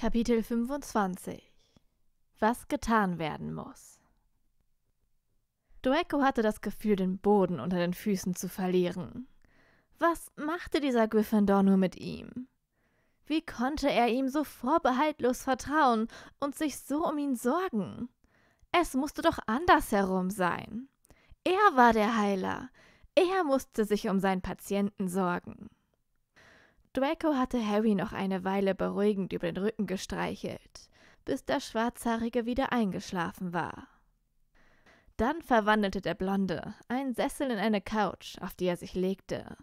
Kapitel 25 Was getan werden muss Dueco hatte das Gefühl, den Boden unter den Füßen zu verlieren. Was machte dieser Gryffindor nur mit ihm? Wie konnte er ihm so vorbehaltlos vertrauen und sich so um ihn sorgen? Es musste doch andersherum sein. Er war der Heiler. Er musste sich um seinen Patienten sorgen. Draco hatte Harry noch eine Weile beruhigend über den Rücken gestreichelt, bis der Schwarzhaarige wieder eingeschlafen war. Dann verwandelte der Blonde einen Sessel in eine Couch, auf die er sich legte.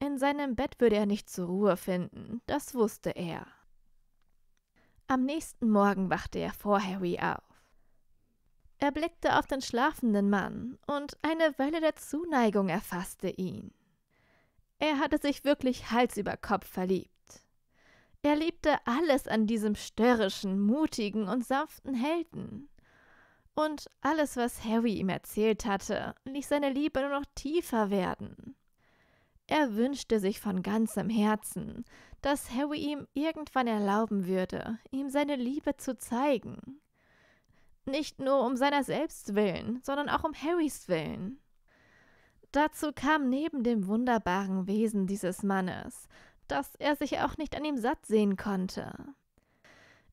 In seinem Bett würde er nicht zur Ruhe finden, das wusste er. Am nächsten Morgen wachte er vor Harry auf. Er blickte auf den schlafenden Mann, und eine Welle der Zuneigung erfasste ihn. Er hatte sich wirklich Hals über Kopf verliebt. Er liebte alles an diesem störrischen, mutigen und sanften Helden. Und alles, was Harry ihm erzählt hatte, ließ seine Liebe nur noch tiefer werden. Er wünschte sich von ganzem Herzen, dass Harry ihm irgendwann erlauben würde, ihm seine Liebe zu zeigen. Nicht nur um seiner selbst willen, sondern auch um Harrys willen. Dazu kam neben dem wunderbaren Wesen dieses Mannes, dass er sich auch nicht an ihm satt sehen konnte.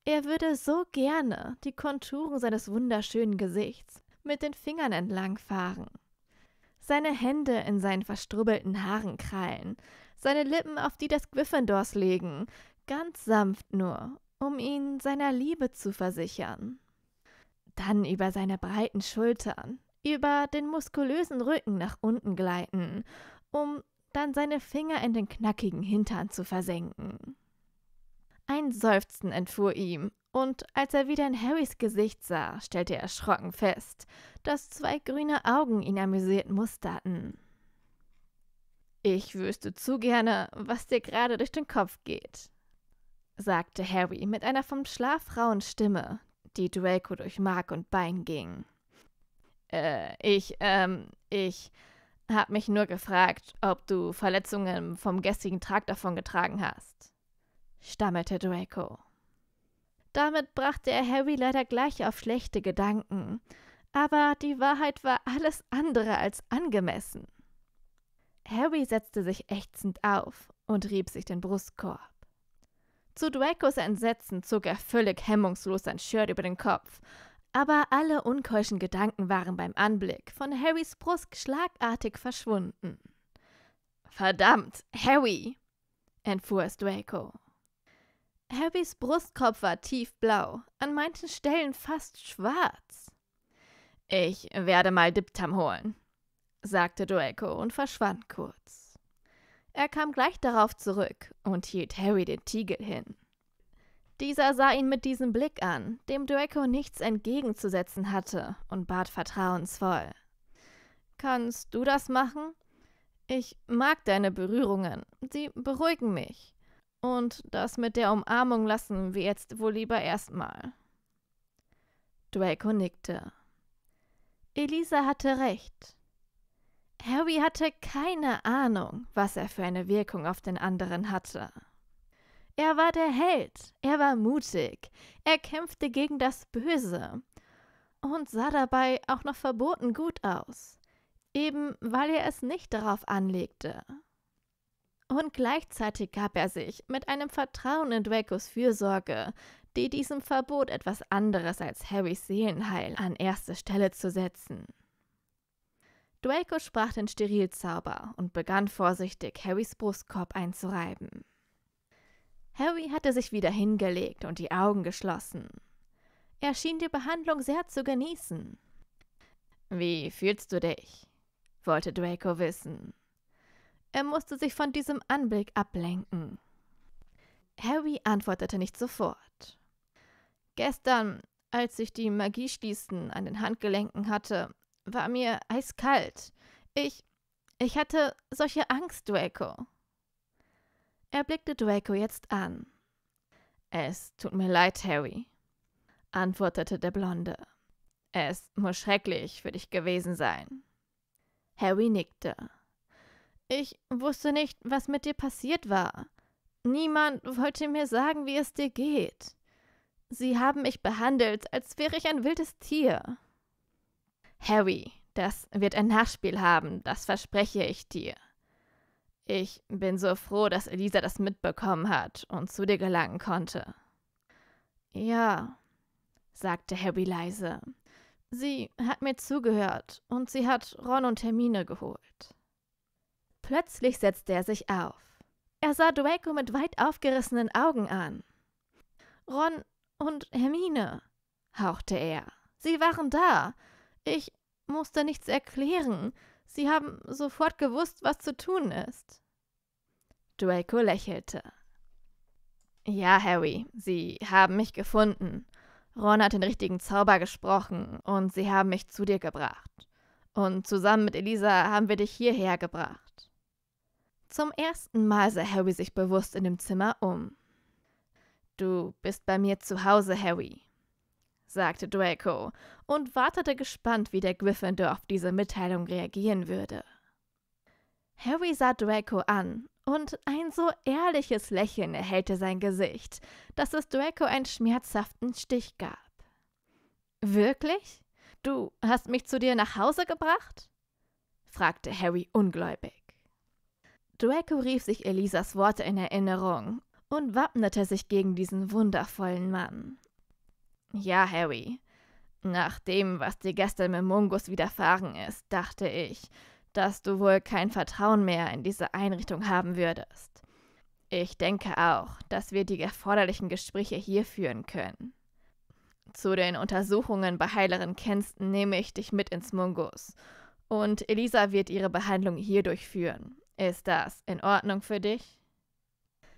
Er würde so gerne die Konturen seines wunderschönen Gesichts mit den Fingern entlangfahren, seine Hände in seinen verstrubbelten Haaren krallen, seine Lippen auf die des Gryffindors legen, ganz sanft nur, um ihn seiner Liebe zu versichern. Dann über seine breiten Schultern, über den muskulösen Rücken nach unten gleiten, um dann seine Finger in den knackigen Hintern zu versenken. Ein Seufzen entfuhr ihm, und als er wieder in Harrys Gesicht sah, stellte er erschrocken fest, dass zwei grüne Augen ihn amüsiert musterten. Ich wüsste zu gerne, was dir gerade durch den Kopf geht, sagte Harry mit einer vom Schlaf rauen Stimme, die Draco durch Mark und Bein ging. Äh, ich, ähm, ich hab mich nur gefragt, ob du Verletzungen vom gestrigen Tag davongetragen hast, stammelte Draco. Damit brachte er Harry leider gleich auf schlechte Gedanken, aber die Wahrheit war alles andere als angemessen. Harry setzte sich ächzend auf und rieb sich den Brustkorb. Zu Dracos Entsetzen zog er völlig hemmungslos sein Shirt über den Kopf aber alle unkeuschen Gedanken waren beim Anblick von Harrys Brust schlagartig verschwunden. Verdammt, Harry! entfuhr es Draco. Harrys Brustkopf war tiefblau, an manchen Stellen fast schwarz. Ich werde mal Diptam holen, sagte Draco und verschwand kurz. Er kam gleich darauf zurück und hielt Harry den Tiegel hin. Dieser sah ihn mit diesem Blick an, dem Draco nichts entgegenzusetzen hatte, und bat vertrauensvoll. Kannst du das machen? Ich mag deine Berührungen, sie beruhigen mich. Und das mit der Umarmung lassen wir jetzt wohl lieber erstmal. Draco nickte. Elisa hatte recht. Harry hatte keine Ahnung, was er für eine Wirkung auf den anderen hatte. Er war der Held, er war mutig, er kämpfte gegen das Böse und sah dabei auch noch verboten gut aus, eben weil er es nicht darauf anlegte. Und gleichzeitig gab er sich mit einem Vertrauen in Dracos Fürsorge, die diesem Verbot etwas anderes als Harrys Seelenheil an erste Stelle zu setzen. Draco sprach den Sterilzauber und begann vorsichtig, Harrys Brustkorb einzureiben. Harry hatte sich wieder hingelegt und die Augen geschlossen. Er schien die Behandlung sehr zu genießen. Wie fühlst du dich? wollte Draco wissen. Er musste sich von diesem Anblick ablenken. Harry antwortete nicht sofort. Gestern, als ich die Magieschließen an den Handgelenken hatte, war mir eiskalt. Ich. ich hatte solche Angst, Draco. Er blickte Draco jetzt an. Es tut mir leid, Harry, antwortete der Blonde. Es muss schrecklich für dich gewesen sein. Harry nickte. Ich wusste nicht, was mit dir passiert war. Niemand wollte mir sagen, wie es dir geht. Sie haben mich behandelt, als wäre ich ein wildes Tier. Harry, das wird ein Nachspiel haben, das verspreche ich dir. Ich bin so froh, dass Elisa das mitbekommen hat und zu dir gelangen konnte. Ja, sagte Harry leise. Sie hat mir zugehört und sie hat Ron und Hermine geholt. Plötzlich setzte er sich auf. Er sah Draco mit weit aufgerissenen Augen an. Ron und Hermine, hauchte er. Sie waren da. Ich musste nichts erklären. Sie haben sofort gewusst, was zu tun ist. Draco lächelte. Ja, Harry, Sie haben mich gefunden. Ron hat den richtigen Zauber gesprochen und Sie haben mich zu dir gebracht. Und zusammen mit Elisa haben wir dich hierher gebracht. Zum ersten Mal sah Harry sich bewusst in dem Zimmer um. Du bist bei mir zu Hause, Harry sagte Draco und wartete gespannt, wie der Gryffindor auf diese Mitteilung reagieren würde. Harry sah Draco an und ein so ehrliches Lächeln erhellte sein Gesicht, dass es Draco einen schmerzhaften Stich gab. Wirklich? Du hast mich zu dir nach Hause gebracht? fragte Harry ungläubig. Draco rief sich Elisas Worte in Erinnerung und wappnete sich gegen diesen wundervollen Mann. Ja, Harry. Nach dem, was dir gestern mit Mungus widerfahren ist, dachte ich, dass du wohl kein Vertrauen mehr in diese Einrichtung haben würdest. Ich denke auch, dass wir die erforderlichen Gespräche hier führen können. Zu den Untersuchungen bei Heilerin Kenston nehme ich dich mit ins Mungus. Und Elisa wird ihre Behandlung hier durchführen. Ist das in Ordnung für dich?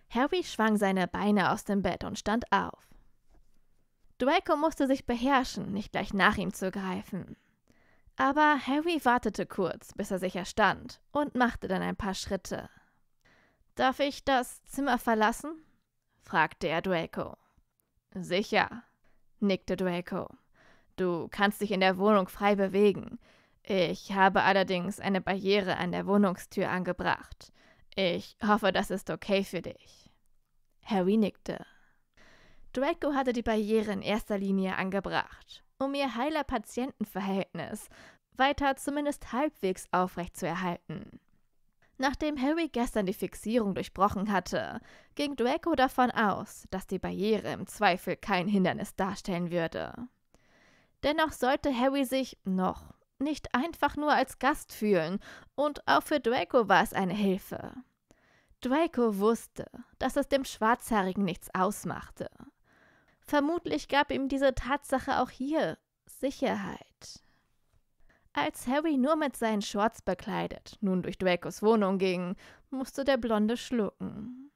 Harry schwang seine Beine aus dem Bett und stand auf. Draco musste sich beherrschen, nicht gleich nach ihm zu greifen. Aber Harry wartete kurz, bis er sicher stand, und machte dann ein paar Schritte. Darf ich das Zimmer verlassen? fragte er Draco. Sicher, nickte Draco. Du kannst dich in der Wohnung frei bewegen. Ich habe allerdings eine Barriere an der Wohnungstür angebracht. Ich hoffe, das ist okay für dich. Harry nickte. Draco hatte die Barriere in erster Linie angebracht, um ihr heiler Patientenverhältnis weiter zumindest halbwegs aufrecht zu erhalten. Nachdem Harry gestern die Fixierung durchbrochen hatte, ging Draco davon aus, dass die Barriere im Zweifel kein Hindernis darstellen würde. Dennoch sollte Harry sich noch nicht einfach nur als Gast fühlen, und auch für Draco war es eine Hilfe. Draco wusste, dass es dem Schwarzhaarigen nichts ausmachte. Vermutlich gab ihm diese Tatsache auch hier Sicherheit. Als Harry nur mit seinen Shorts bekleidet nun durch Dracos Wohnung ging, musste der Blonde schlucken.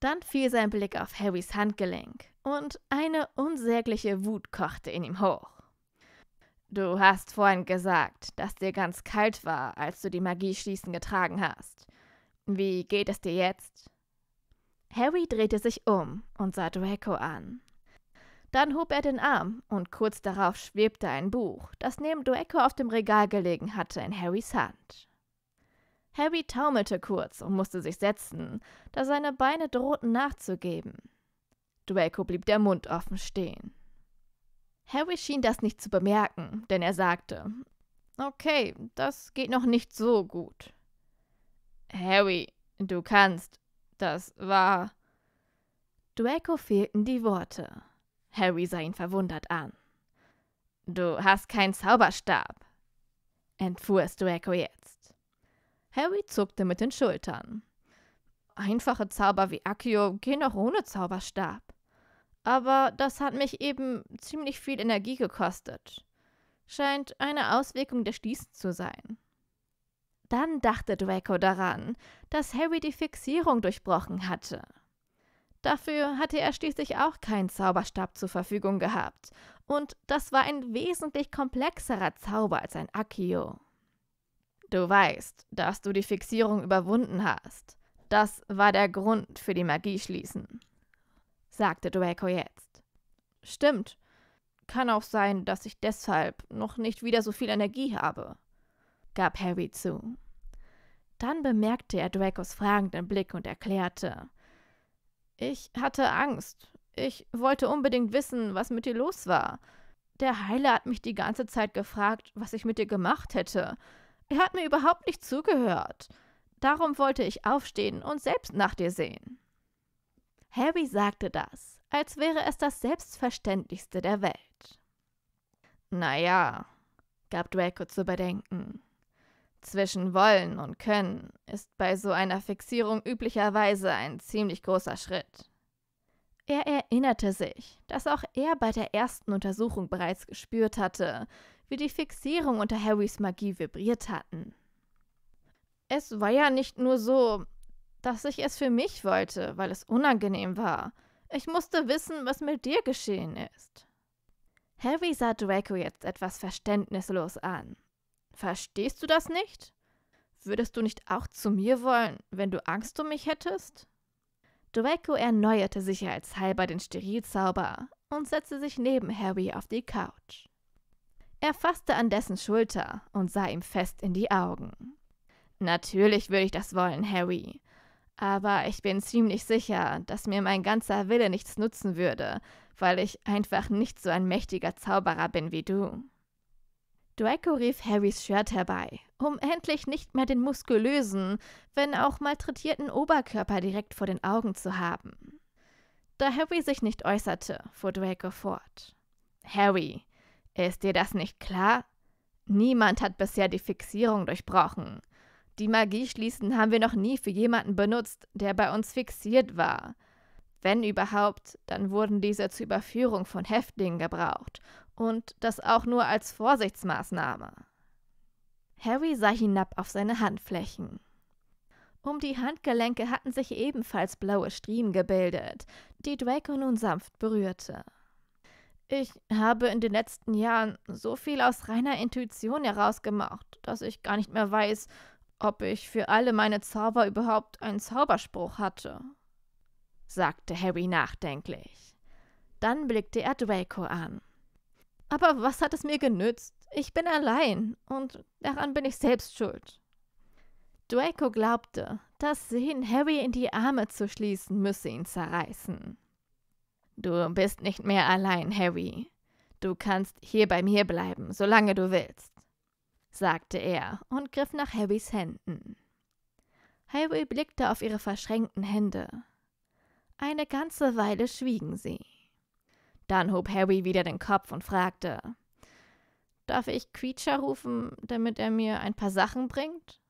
Dann fiel sein Blick auf Harrys Handgelenk und eine unsägliche Wut kochte in ihm hoch. Du hast vorhin gesagt, dass dir ganz kalt war, als du die Magie schließen getragen hast. Wie geht es dir jetzt? Harry drehte sich um und sah Draco an. Dann hob er den Arm und kurz darauf schwebte ein Buch, das neben Draco auf dem Regal gelegen hatte, in Harrys Hand. Harry taumelte kurz und musste sich setzen, da seine Beine drohten nachzugeben. Draco blieb der Mund offen stehen. Harry schien das nicht zu bemerken, denn er sagte: Okay, das geht noch nicht so gut. Harry, du kannst, das war. Draco fehlten die Worte. Harry sah ihn verwundert an. Du hast keinen Zauberstab, entfuhr es Draco jetzt. Harry zuckte mit den Schultern. Einfache Zauber wie Accio gehen auch ohne Zauberstab. Aber das hat mich eben ziemlich viel Energie gekostet. Scheint eine Auswirkung der Stießen zu sein. Dann dachte Draco daran, dass Harry die Fixierung durchbrochen hatte. Dafür hatte er schließlich auch keinen Zauberstab zur Verfügung gehabt, und das war ein wesentlich komplexerer Zauber als ein Akio. Du weißt, dass du die Fixierung überwunden hast. Das war der Grund für die Magie schließen, sagte Draco jetzt. Stimmt. Kann auch sein, dass ich deshalb noch nicht wieder so viel Energie habe, gab Harry zu. Dann bemerkte er Dracos fragenden Blick und erklärte: Ich hatte Angst. Ich wollte unbedingt wissen, was mit dir los war. Der Heiler hat mich die ganze Zeit gefragt, was ich mit dir gemacht hätte. Er hat mir überhaupt nicht zugehört. Darum wollte ich aufstehen und selbst nach dir sehen. Harry sagte das, als wäre es das Selbstverständlichste der Welt. Naja, gab Draco zu bedenken. Zwischen wollen und können ist bei so einer Fixierung üblicherweise ein ziemlich großer Schritt. Er erinnerte sich, dass auch er bei der ersten Untersuchung bereits gespürt hatte, wie die Fixierung unter Harrys Magie vibriert hatten. Es war ja nicht nur so, dass ich es für mich wollte, weil es unangenehm war. Ich musste wissen, was mit dir geschehen ist. Harry sah Draco jetzt etwas verständnislos an. Verstehst du das nicht? Würdest du nicht auch zu mir wollen, wenn du Angst um mich hättest? Draco erneuerte sicherheitshalber den Sterilzauber und setzte sich neben Harry auf die Couch. Er fasste an dessen Schulter und sah ihm fest in die Augen. Natürlich würde ich das wollen, Harry. Aber ich bin ziemlich sicher, dass mir mein ganzer Wille nichts nutzen würde, weil ich einfach nicht so ein mächtiger Zauberer bin wie du. Draco rief Harrys Shirt herbei, um endlich nicht mehr den muskulösen, wenn auch malträtierten Oberkörper direkt vor den Augen zu haben. Da Harry sich nicht äußerte, fuhr Draco fort. Harry, ist dir das nicht klar? Niemand hat bisher die Fixierung durchbrochen. Die Magieschließen haben wir noch nie für jemanden benutzt, der bei uns fixiert war. Wenn überhaupt, dann wurden diese zur Überführung von Häftlingen gebraucht und das auch nur als Vorsichtsmaßnahme. Harry sah hinab auf seine Handflächen. Um die Handgelenke hatten sich ebenfalls blaue Striemen gebildet, die Draco nun sanft berührte. Ich habe in den letzten Jahren so viel aus reiner Intuition herausgemacht, dass ich gar nicht mehr weiß, ob ich für alle meine Zauber überhaupt einen Zauberspruch hatte, sagte Harry nachdenklich. Dann blickte er Draco an. Aber was hat es mir genützt? Ich bin allein und daran bin ich selbst schuld. Draco glaubte, das Sehen, Harry in die Arme zu schließen, müsse ihn zerreißen. Du bist nicht mehr allein, Harry. Du kannst hier bei mir bleiben, solange du willst, sagte er und griff nach Harrys Händen. Harry blickte auf ihre verschränkten Hände. Eine ganze Weile schwiegen sie. Dann hob Harry wieder den Kopf und fragte: Darf ich Creature rufen, damit er mir ein paar Sachen bringt?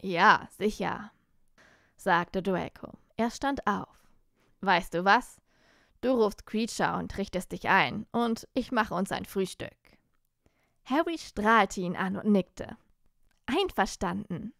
Ja, sicher, sagte Draco. Er stand auf. Weißt du was? Du rufst Creature und richtest dich ein, und ich mache uns ein Frühstück. Harry strahlte ihn an und nickte. Einverstanden.